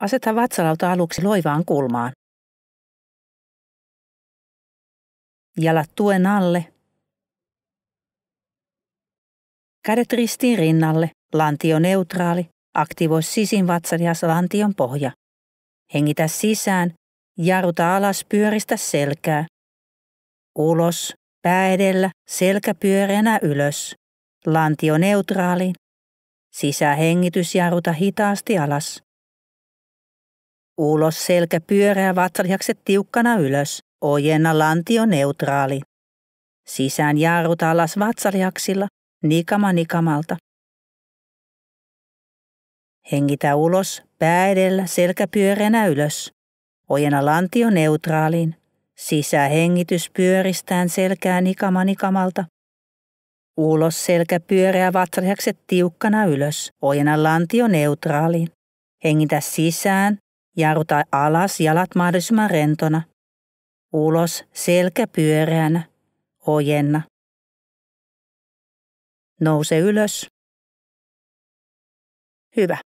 Aseta vatsalauta aluksi loivaan kulmaan. Jalat tuen alle. Kädet ristiin rinnalle, lantio neutraali, aktivoi sisin vatsalihas lantion pohja. Hengitä sisään, Jarruta alas, pyöristä selkää. Ulos, pää edellä, selkä pyöreänä ylös. Lantio neutraaliin. Sisähengitys jarruta hitaasti alas. Ulos selkä pyöreä vatsalihakset tiukkana ylös, ojenna lantio neutraali. Sisään jarruta alas vatsalihaksilla, nikama nikamalta. Hengitä ulos, pää edellä, selkä pyöreänä ylös. Ojenna lantio neutraaliin. hengitys pyöristään selkää nikama nikamalta. Ulos selkä pyöreä vatsalihakset tiukkana ylös. Ojenna lantio neutraaliin. Hengitä sisään, Jarruta alas jalat mahdollisimman rentona. Ulos selkä pyöreänä. Ojenna. Nouse ylös. Hyvä.